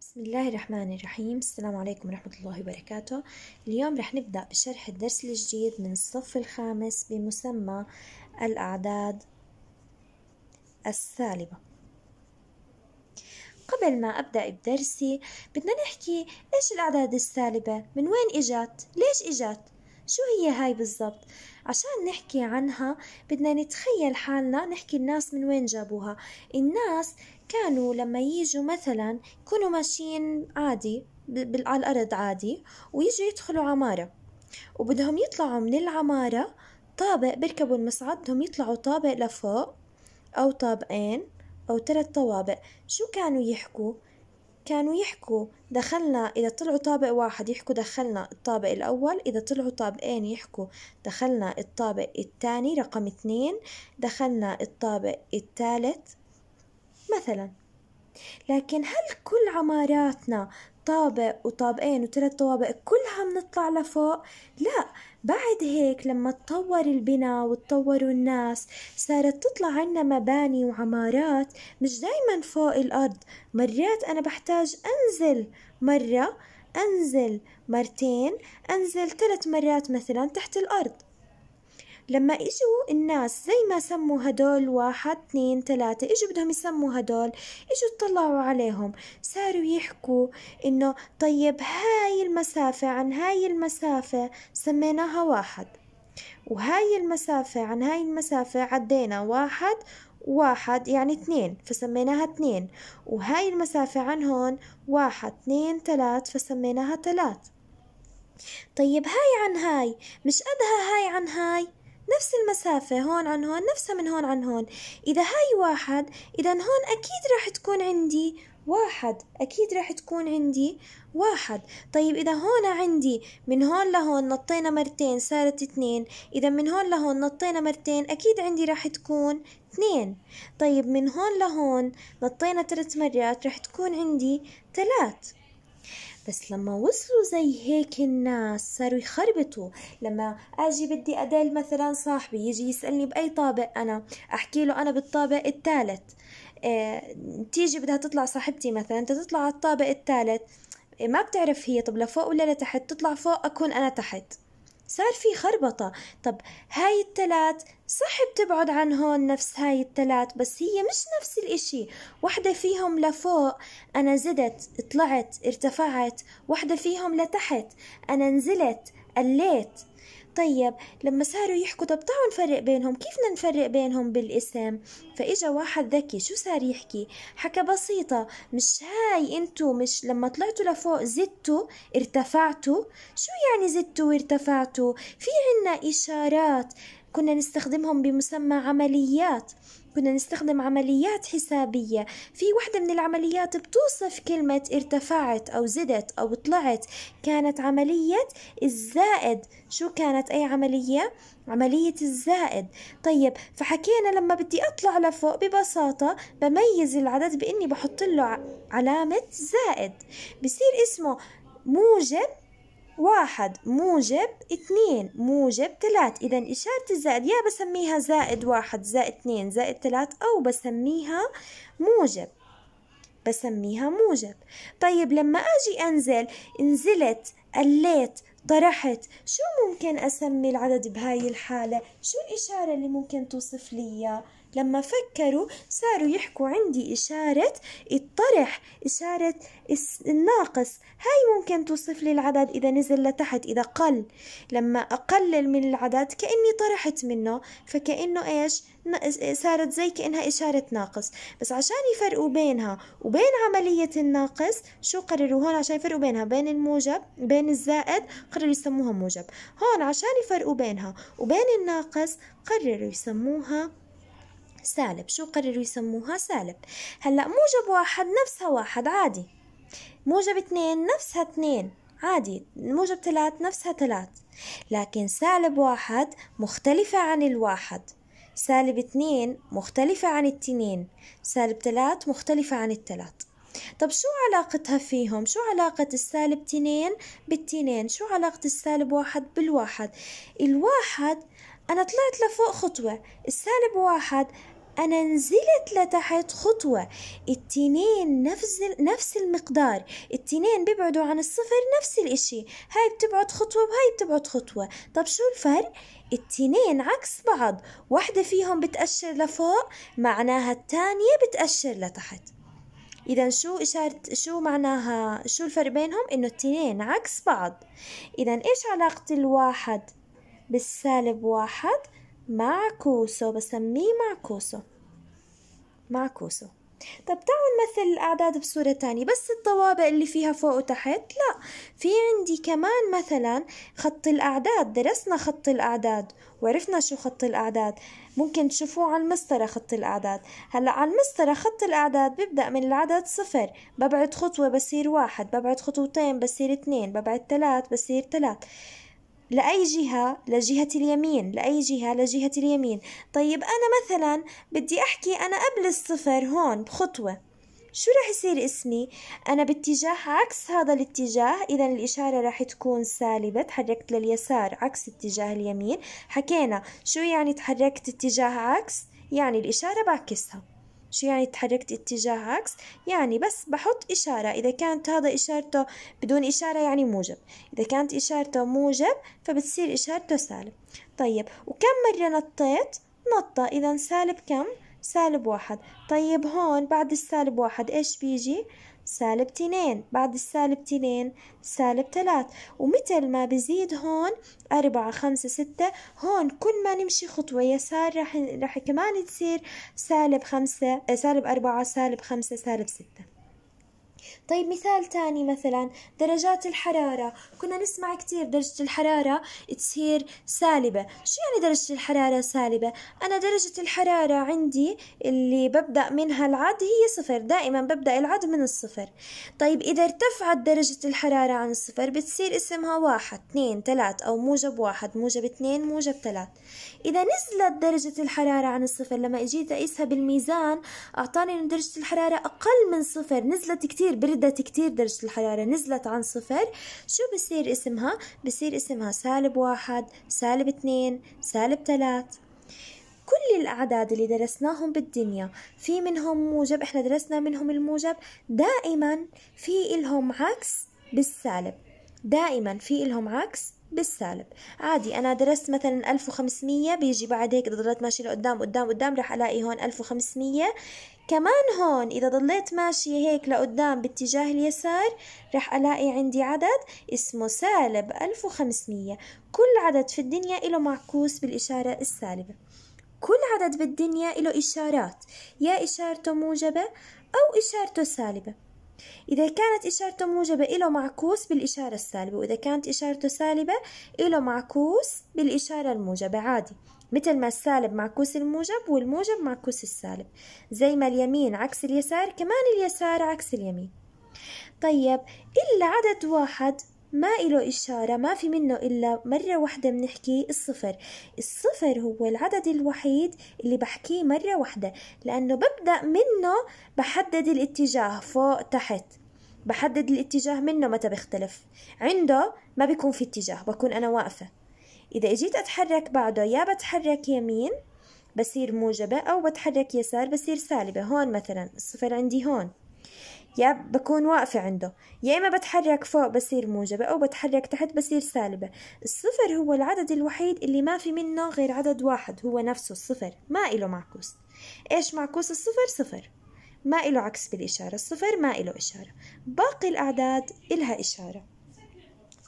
بسم الله الرحمن الرحيم السلام عليكم ورحمة الله وبركاته اليوم رح نبدأ بشرح الدرس الجديد من الصف الخامس بمسمى الأعداد السالبة قبل ما أبدأ بدرسي بدنا نحكي إيش الأعداد السالبة من وين إجت ليش إجت شو هي هاي بالضبط عشان نحكي عنها بدنا نتخيل حالنا نحكي الناس من وين جابوها الناس كانوا لما يجوا مثلا يكونوا ماشيين عادي على الأرض عادي ويجوا يدخلوا عمارة وبدهم يطلعوا من العمارة طابق بركبوا المصعد بدهم يطلعوا طابق لفوق أو طابقين أو ثلاث طوابق شو كانوا يحكوا؟ كانوا يحكوا دخلنا إذا طلعوا طابق واحد يحكوا دخلنا الطابق الأول إذا طلعوا طابقين يحكوا دخلنا الطابق الثاني رقم اثنين دخلنا الطابق الثالث مثلا لكن هل كل عماراتنا طابق وطابقين وثلاث طوابق كلها بنطلع لفوق لا بعد هيك لما تطور البناء وتطوروا الناس صارت تطلع عنا مباني وعمارات مش دايما فوق الأرض مرات أنا بحتاج أنزل مرة أنزل مرتين أنزل ثلاث مرات مثلا تحت الأرض لما اجوا الناس زي ما سموا هدول واحد اثنين ثلاثة اجوا بدهم يسموا هدول اجوا اطلعوا عليهم صاروا يحكوا انه طيب هاي المسافة عن هاي المسافة سميناها واحد وهاي المسافة عن هاي المسافة عدينا واحد واحد يعني اثنين فسميناها اثنين وهاي المسافة عن هون واحد اثنين ثلاث فسميناها ثلاث طيب هاي عن هاي مش قدها هاي عن هاي نفس المسافة هون عن هون نفسها من هون عن هون إذا هاي واحد إذا هون أكيد راح تكون عندي واحد أكيد راح تكون عندي واحد طيب إذا هون عندي من هون لهون نطينا مرتين صارت اثنين إذا من هون لهون نطينا مرتين أكيد عندي راح تكون اثنين طيب من هون لهون نطينا ثلاث مرات راح تكون عندي ثلاث بس لما وصلوا زي هيك الناس صاروا يخربطوا لما اجي بدي ادل مثلا صاحبي يجي يسالني باي طابق انا احكي له انا بالطابق الثالث آه، تيجي بدها تطلع صاحبتي مثلا تطلع على الطابق الثالث ما بتعرف هي طب لفوق ولا لتحت تطلع فوق اكون انا تحت صار في خربطة طب هاي التلات صح بتبعد عن هون نفس هاي التلات بس هي مش نفس الاشي واحدة فيهم لفوق أنا زدت طلعت ارتفعت واحدة فيهم لتحت أنا نزلت قليت طيب لما صاروا يحكوا طب تعوا نفرق بينهم كيف نفرق بينهم بالاسم فإجا واحد ذكي شو صار يحكي حكى بسيطة مش هاي انتو مش لما طلعتوا لفوق زدتوا ارتفعتوا شو يعني زدتوا وارتفعتوا في عنا إشارات كنا نستخدمهم بمسمى عمليات كنا نستخدم عمليات حسابية في واحدة من العمليات بتوصف كلمة ارتفعت أو زدت أو طلعت كانت عملية الزائد شو كانت أي عملية؟ عملية الزائد طيب فحكينا لما بدي أطلع لفوق ببساطة بميز العدد بإني بحط له علامة زائد بصير اسمه موجب واحد موجب اثنين موجب ثلاث إذا إشارة الزائد يا بسميها زائد واحد زائد اثنين زائد ثلاث أو بسميها موجب بسميها موجب طيب لما أجي أنزل نزلت قليت طرحت شو ممكن أسمي العدد بهاي الحالة شو الإشارة اللي ممكن توصف لي لما فكروا صاروا يحكوا عندي إشارة الطرح إشارة الناقص هاي ممكن توصف لي العدد إذا نزل لتحت إذا قل لما أقلل من العدد كأني طرحت منه فكأنه إيش صارت زي كأنها إشارة ناقص بس عشان يفرقوا بينها وبين عملية الناقص شو قرروا هون عشان يفرقوا بينها بين الموجب بين الزائد قرروا يسموها موجب هون عشان يفرقوا بينها وبين الناقص قرروا يسموها سالب شو قرروا يسموها سالب هلأ موجب واحد نفسها واحد عادي موجب اثنين نفسها اثنين عادي موجب ثلاث نفسها ثلاث لكن سالب واحد مختلفة عن الواحد سالب اثنين مختلفة عن التنين سالب ثلاث مختلفة عن الثلاث طب شو علاقتها فيهم؟ شو علاقة السالب تنين بالتنين؟ شو علاقة السالب واحد بالواحد؟ الواحد أنا طلعت لفوق خطوة السالب واحد أنا نزلت لتحت خطوة التنين نفس نفس المقدار التنين بيبعدوا عن الصفر نفس الإشي هاي بتبعد خطوة وهاي بتبعد خطوة طب شو الفرق؟ التنين عكس بعض واحدة فيهم بتأشر لفوق معناها التانية بتأشر لتحت إذا شو إشارة شو معناها شو الفرق بينهم؟ إنه التنين عكس بعض إذا إيش علاقة الواحد بالسالب واحد؟ معكوسو بسميه معكوسو معكوسو طب تعالوا نمثل الأعداد بصورة تانية بس الطوابق اللي فيها فوق وتحت لا في عندي كمان مثلا خط الأعداد درسنا خط الأعداد وعرفنا شو خط الأعداد ممكن تشوفوه على المسطرة خط الأعداد هلأ على المسطرة خط الأعداد ببدأ من العدد صفر ببعد خطوة بصير واحد ببعد خطوتين بصير اثنين ببعد ثلاث بصير ثلاث لأي جهة لجهة اليمين لأي جهة لجهة اليمين طيب أنا مثلا بدي أحكي أنا قبل الصفر هون بخطوة شو رح يصير اسمي؟ أنا باتجاه عكس هذا الاتجاه إذا الإشارة رح تكون سالبة تحركت لليسار عكس اتجاه اليمين حكينا شو يعني تحركت اتجاه عكس؟ يعني الإشارة بعكسها شو يعني تحركت اتجاه عكس يعني بس بحط إشارة إذا كانت هذا إشارته بدون إشارة يعني موجب إذا كانت إشارته موجب فبتصير إشارته سالب طيب وكم مرة نطيت نطة إذا سالب كم سالب واحد طيب هون بعد السالب واحد إيش بيجي سالب تنين بعد السالب تنين سالب ثلاث ومثل ما بزيد هون أربعة خمسة ستة هون كل ما نمشي خطوة يسار رح, رح كمان تصير سالب خمسة آه، سالب أربعة سالب خمسة سالب ستة طيب مثال تاني مثلا درجات الحرارة كنا نسمع كتير درجة الحرارة تصير سالبة شو يعني درجة الحرارة سالبة؟ أنا درجة الحرارة عندي اللي ببدأ منها العد هي صفر دائما ببدأ العد من الصفر طيب إذا ارتفعت درجة الحرارة عن الصفر بتصير اسمها واحد اثنين ثلاث أو موجب واحد موجب اثنين موجب ثلاث إذا نزلت درجة الحرارة عن الصفر لما اجيت أقيسها بالميزان أعطاني إنه درجة الحرارة أقل من صفر نزلت كتير كتير بردت كتير درجة الحرارة نزلت عن صفر شو بصير اسمها؟ بصير اسمها سالب واحد سالب اتنين سالب ثلاث كل الأعداد اللي درسناهم بالدنيا في منهم موجب احنا درسنا منهم الموجب دائما في إلهم عكس بالسالب دائما في إلهم عكس بالسالب عادي أنا درست مثلا 1500 بيجي بعد هيك إذا ضليت ماشية لقدام قدام قدام رح ألاقي هون 1500 كمان هون إذا ضليت ماشية هيك لقدام باتجاه اليسار رح ألاقي عندي عدد اسمه سالب 1500 كل عدد في الدنيا له معكوس بالإشارة السالبة كل عدد بالدنيا له إشارات يا إشارته موجبة أو إشارته سالبة إذا كانت إشارته موجبة إله معكوس بالإشارة السالبة وإذا كانت إشارته سالبة إله معكوس بالإشارة الموجبة عادي مثل ما السالب معكوس الموجب والموجب معكوس السالب زي ما اليمين عكس اليسار كمان اليسار عكس اليمين طيب إلا عدد واحد ما إله إشارة ما في منه إلا مرة واحدة بنحكي الصفر الصفر هو العدد الوحيد اللي بحكيه مرة واحدة لأنه ببدأ منه بحدد الاتجاه فوق تحت بحدد الاتجاه منه متى بيختلف عنده ما بيكون في اتجاه بكون أنا واقفة إذا إجيت أتحرك بعده يا بتحرك يمين بصير موجبة أو بتحرك يسار بصير سالبة هون مثلا الصفر عندي هون يا بكون واقفة عنده يا إما بتحرك فوق بصير موجبة أو بتحرك تحت بصير سالبة الصفر هو العدد الوحيد اللي ما في منه غير عدد واحد هو نفسه الصفر ما إله معكوس إيش معكوس الصفر صفر ما إله عكس بالإشارة الصفر ما إله إشارة باقي الأعداد إلها إشارة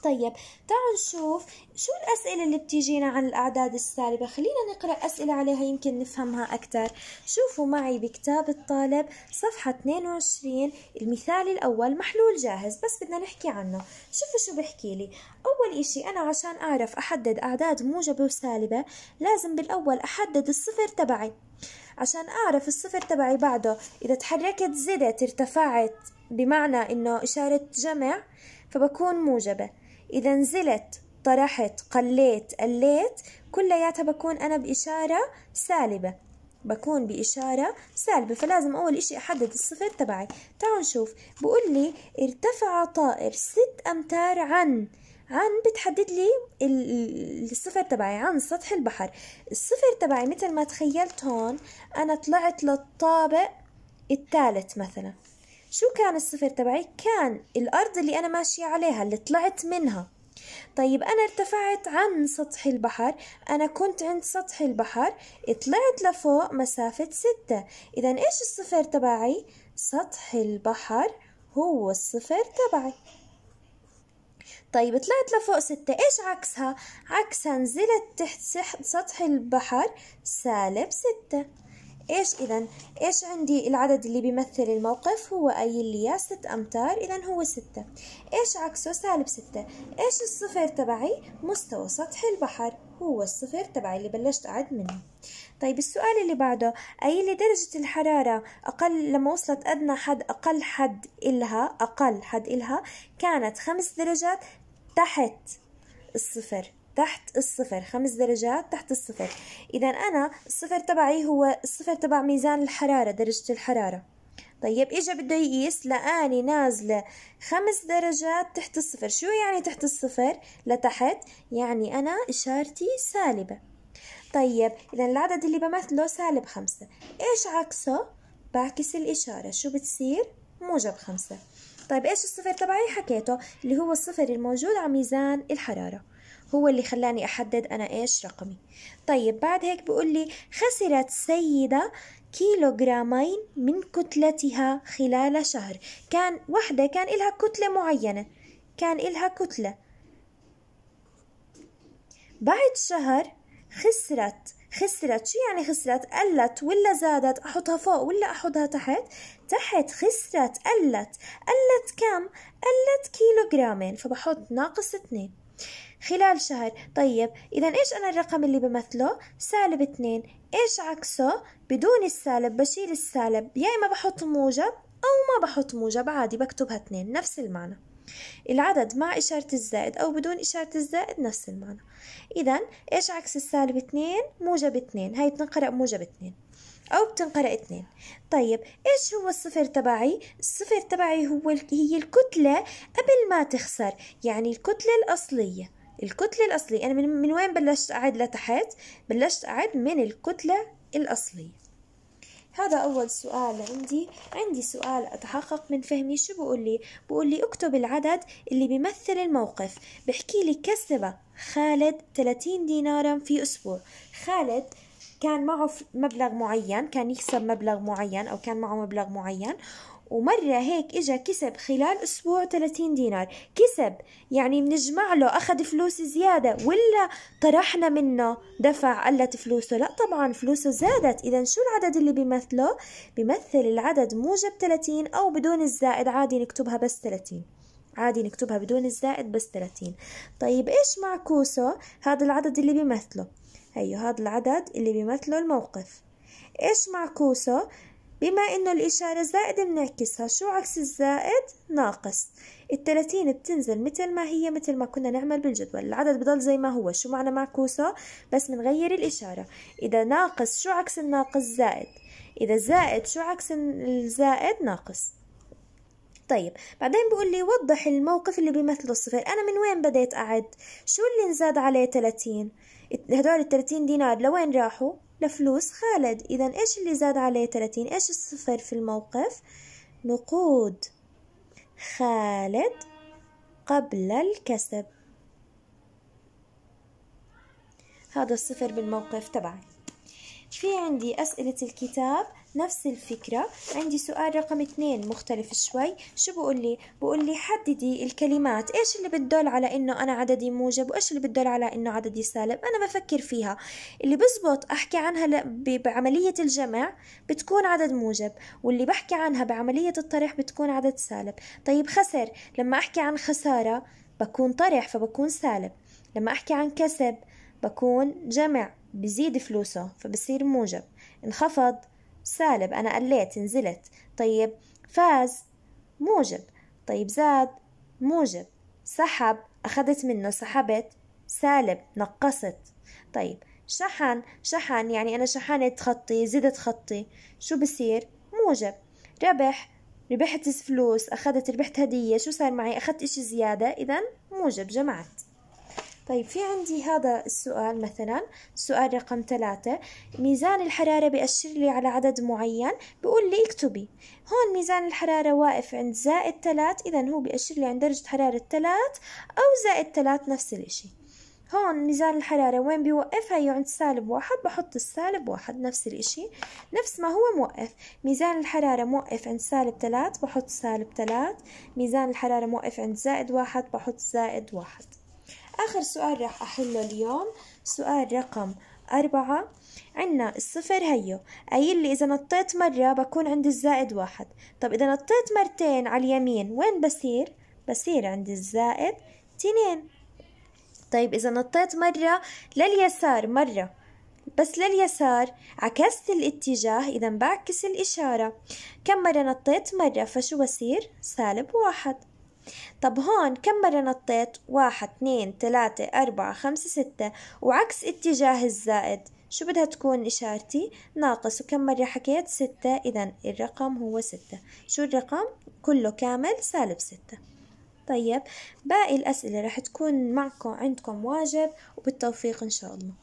طيب تعالوا نشوف شو الأسئلة اللي بتيجينا عن الأعداد السالبة خلينا نقرأ أسئلة عليها يمكن نفهمها أكثر شوفوا معي بكتاب الطالب صفحة 22 المثال الأول محلول جاهز بس بدنا نحكي عنه شوفوا شو بحكي لي أول إشي أنا عشان أعرف أحدد أعداد موجبة وسالبة لازم بالأول أحدد الصفر تبعي عشان أعرف الصفر تبعي بعده إذا تحركت زدت ارتفعت بمعنى إنه إشارة جمع فبكون موجبة إذا نزلت طرحت قليت قليت كلياتها بكون أنا بإشارة سالبة بكون بإشارة سالبة فلازم أول إشي أحدد الصفر تبعي تعالوا نشوف بقول لي ارتفع طائر ست أمتار عن عن بتحدد لي الصفر تبعي عن سطح البحر الصفر تبعي مثل ما تخيلت هون أنا طلعت للطابق الثالث مثلا شو كان الصفر تبعي كان الارض اللي انا ماشيه عليها اللي طلعت منها طيب أنا ارتفعت عن سطح البحر أنا كنت عند سطح البحر طلعت لفوق مسافة ستة إذا إيش الصفر تبعي؟ سطح البحر هو الصفر تبعي طيب طلعت لفوق ستة إيش عكسها؟ عكسها نزلت تحت سطح البحر سالب ستة إيش إذا إيش عندي العدد اللي بيمثل الموقف هو قايل لي ست أمتار إذا هو ستة إيش عكسه سالب ستة إيش الصفر تبعي مستوى سطح البحر هو الصفر تبعي اللي بلشت أعد منه طيب السؤال اللي بعده قايل لي درجة الحرارة أقل لما وصلت أدنى حد أقل حد إلها أقل حد إلها كانت خمس درجات تحت الصفر تحت الصفر خمس درجات تحت الصفر إذا أنا الصفر تبعي هو الصفر تبع ميزان الحرارة درجة الحرارة طيب إجا بده يقيس لقاني نازلة خمس درجات تحت الصفر شو يعني تحت الصفر لتحت يعني أنا إشارتي سالبة طيب إذا العدد اللي بمثله سالب خمسة إيش عكسه بعكس الإشارة شو بتصير موجب خمسة طيب إيش الصفر تبعي حكيته اللي هو الصفر الموجود على ميزان الحرارة هو اللي خلاني أحدد أنا إيش رقمي طيب بعد هيك بقول لي خسرت سيدة كيلوغرامين من كتلتها خلال شهر كان وحدة كان إلها كتلة معينة كان إلها كتلة بعد شهر خسرت خسرت شو يعني خسرت قلت ولا زادت احطها فوق ولا احطها تحت تحت خسرت قلت قلت كم قلت كيلو جرامين فبحط ناقص اثنين خلال شهر طيب إذا إيش أنا الرقم اللي بمثله سالب اتنين إيش عكسه بدون السالب بشيل السالب يا إما بحط موجب أو ما بحط موجب عادي بكتبها اتنين نفس المعنى العدد مع إشارة الزائد أو بدون إشارة الزائد نفس المعنى إذا إيش عكس السالب اتنين موجب اتنين هاي بتنقرأ موجب اتنين أو بتنقرأ اتنين طيب إيش هو الصفر تبعي؟ الصفر تبعي هو هي الكتلة قبل ما تخسر يعني الكتلة الأصلية الكتلة الأصلية أنا يعني من, من وين بلشت أعد لتحت بلشت أعد من الكتلة الأصلية هذا أول سؤال عندي عندي سؤال أتحقق من فهمي شو بقول لي بقول لي اكتب العدد اللي بيمثل الموقف بحكي لي كسب خالد 30 دينارا في أسبوع خالد كان معه مبلغ معين كان يكسب مبلغ معين أو كان معه مبلغ معين ومرة هيك إجا كسب خلال أسبوع 30 دينار كسب يعني منجمع له أخذ فلوس زيادة ولا طرحنا منه دفع قلت فلوسه لا طبعا فلوسه زادت إذا شو العدد اللي بيمثله بيمثل العدد موجب 30 أو بدون الزائد عادي نكتبها بس 30 عادي نكتبها بدون الزائد بس 30 طيب إيش معكوسه هذا العدد اللي بيمثله هيو أيوه، هذا العدد اللي بيمثله الموقف إيش معكوسه بما إنه الإشارة زائد بنعكسها شو عكس الزائد ناقص التلاتين بتنزل مثل ما هي مثل ما كنا نعمل بالجدول العدد بضل زي ما هو شو معنى معكوسة بس بنغير الإشارة إذا ناقص شو عكس الناقص زائد إذا زائد شو عكس الزائد ناقص طيب بعدين بقول لي وضح الموقف اللي بيمثله الصفر أنا من وين بديت أعد شو اللي انزاد عليه 30 هدول ال 30 دينار لوين راحوا لفلوس خالد إذا إيش اللي زاد عليه تلاتين إيش الصفر في الموقف نقود خالد قبل الكسب هذا الصفر بالموقف تبعي في عندي أسئلة الكتاب نفس الفكرة عندي سؤال رقم اثنين مختلف شوي شو بقول لي بقول لي حددي الكلمات ايش اللي بتدل على انه انا عددي موجب وايش اللي بتدل على انه عددي سالب انا بفكر فيها اللي بزبط احكي عنها بعملية الجمع بتكون عدد موجب واللي بحكي عنها بعملية الطرح بتكون عدد سالب طيب خسر لما احكي عن خسارة بكون طرح فبكون سالب لما احكي عن كسب بكون جمع بزيد فلوسه فبصير موجب انخفض سالب أنا قليت نزلت طيب فاز موجب طيب زاد موجب سحب أخذت منه سحبت سالب نقصت طيب شحن شحن يعني أنا شحنت خطي زدت خطي شو بصير موجب ربح ربحت فلوس أخذت ربحت هدية شو صار معي أخذت إشي زيادة إذا موجب جمعت طيب في عندي هذا السؤال مثلا السؤال رقم ثلاثة ميزان الحرارة بيأشر لي على عدد معين بقول لي اكتبي هون ميزان الحرارة واقف عند زائد ثلاث إذا هو بيأشر لي عند درجة حرارة ثلاث أو زائد ثلاث نفس الإشي هون ميزان الحرارة وين بيوقف هي عند سالب واحد بحط السالب واحد نفس الاشي نفس ما هو موقف ميزان الحرارة موقف عند سالب ثلاث بحط سالب ثلاث ميزان الحرارة موقف عند زائد واحد بحط زائد واحد آخر سؤال راح أحله اليوم سؤال رقم أربعة عنا الصفر هيو قايل لي إذا نطيت مرة بكون عند الزائد واحد طب إذا نطيت مرتين على اليمين وين بصير؟ بصير عند الزائد تنين طيب إذا نطيت مرة لليسار مرة بس لليسار عكست الاتجاه إذا بعكس الإشارة كم مرة نطيت مرة فشو بصير؟ سالب واحد طب هون كم مرة نطيت واحد اثنين ثلاثة أربعة خمسة ستة وعكس اتجاه الزائد شو بدها تكون إشارتي ناقص وكم مرة حكيت ستة إذا الرقم هو ستة شو الرقم كله كامل سالب ستة طيب باقي الأسئلة رح تكون معكم عندكم واجب وبالتوفيق إن شاء الله